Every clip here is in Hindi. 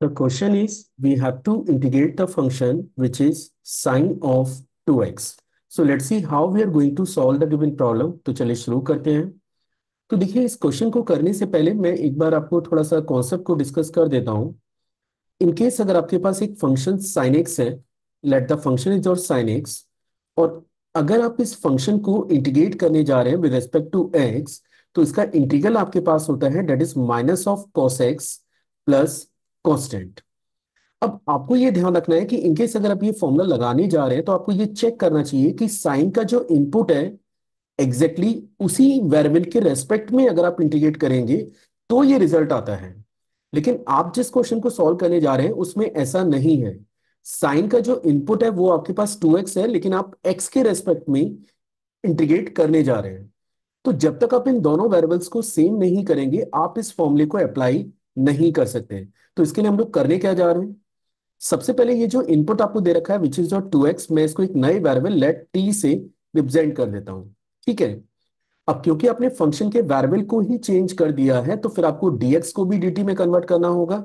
The question is, we have to integrate the function which is sine of 2x. So let see how we are going to solve the given problem तो चलिए शुरू करते हैं तो देखिए इस क्वेश्चन को करने से पहले मैं एक बार आपको थोड़ा सा कॉन्सेप्ट को डिस्कस कर देता हूँ इनकेस अगर आपके पास एक फंक्शन साइन एक्स है लेट द फंक्शन इज और साइन एक्स और अगर आप इस फंक्शन को इंटीग्रेट करने जा रहे हैं विद रेस्पेक्ट टू एक्स तो इसका इंटीग्रल आपके पास होता है that is minus of cos x plus constant अब आपको ये ध्यान रखना है कि इनकेस अगर आप ये फॉर्मूला लगाने जा रहे हैं तो आपको ये चेक करना चाहिए कि साइन का जो इनपुट है एग्जैक्टली exactly उसी वेरिएबल के रेस्पेक्ट में अगर आप इंटीग्रेट करेंगे तो ये रिजल्ट आता है लेकिन आप जिस क्वेश्चन को सॉल्व करने जा रहे हैं उसमें ऐसा नहीं है साइन का जो इनपुट है वो आपके पास टू है लेकिन आप एक्स के रेस्पेक्ट में इंटीग्रेट करने जा रहे हैं तो जब तक आप इन दोनों वेरिएबल्स को सेम नहीं करेंगे आप इस फॉर्मूले को अप्लाई नहीं कर सकते हैं तो इसके लिए हम लोग करने क्या जा रहे हैं सबसे पहले ये जो इनपुट आपको दे रखा है विच इज टू एक्स मैं इसको एक नए वेरिएबल लेट टी से रिप्रेजेंट कर देता हूं ठीक है अब क्योंकि आपने फंक्शन के वेरिएबल को ही चेंज कर दिया है तो फिर आपको डीएक्स को भी dt में कन्वर्ट करना होगा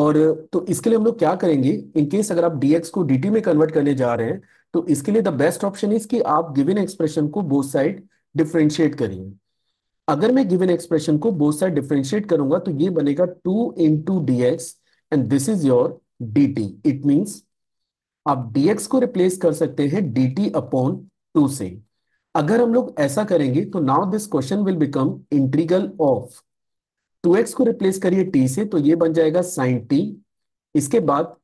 और तो इसके लिए हम लोग क्या करेंगे इनकेस अगर आप dx को dt में कन्वर्ट करने जा रहे हैं तो इसके लिए द बेस्ट ऑप्शन इज कि आप गिवन एक्सप्रेशन को बोथ साइड डिफ्रेंशिएट करिए अगर मैं गिवन एक्सप्रेशन को बोथ साइड डिफ्रेंशिएट करूंगा तो ये बनेगा two into d x and this is your d t it means आप dx को रिप्लेस कर सकते हैं डी टी अपॉन टू से अगर हम लोग ऐसा करेंगे तो now this question will become integral of 2x को रिप्लेस करिए t से तो ये बन जाएगा साइन t इसके बाद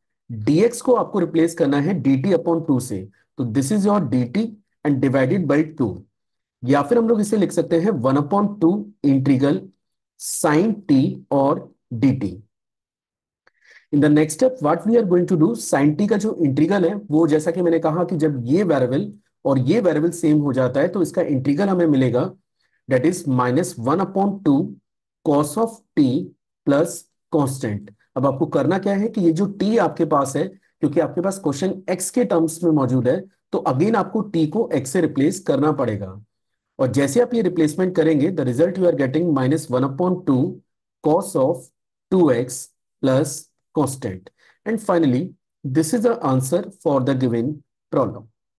dx को आपको रिप्लेस करना है dt अपॉन टू से तो this is your dt and divided by two या फिर हम लोग इसे लिख सकते हैं one upon two integral sine T और D T in the next step what we are going to do sine T का जो इंट्रीगल है वो जैसा कि मैंने कहा कि जब ये वेरेबल और ये वेरेबल सेम हो जाता है तो इसका इंट्रीगल हमें मिलेगा that is minus one upon two cos of T plus constant अब आपको करना क्या है कि ये जो टी आपके पास है क्योंकि आपके पास क्वेश्चन एक्स के टर्म्स में मौजूद है तो अगेन आपको टी को एक्स से रिप्लेस करना पड़ेगा और जैसे आप ये रिप्लेसमेंट करेंगे the result you are getting minus one upon two cos of two X plus constant and finally this is the answer for the given problem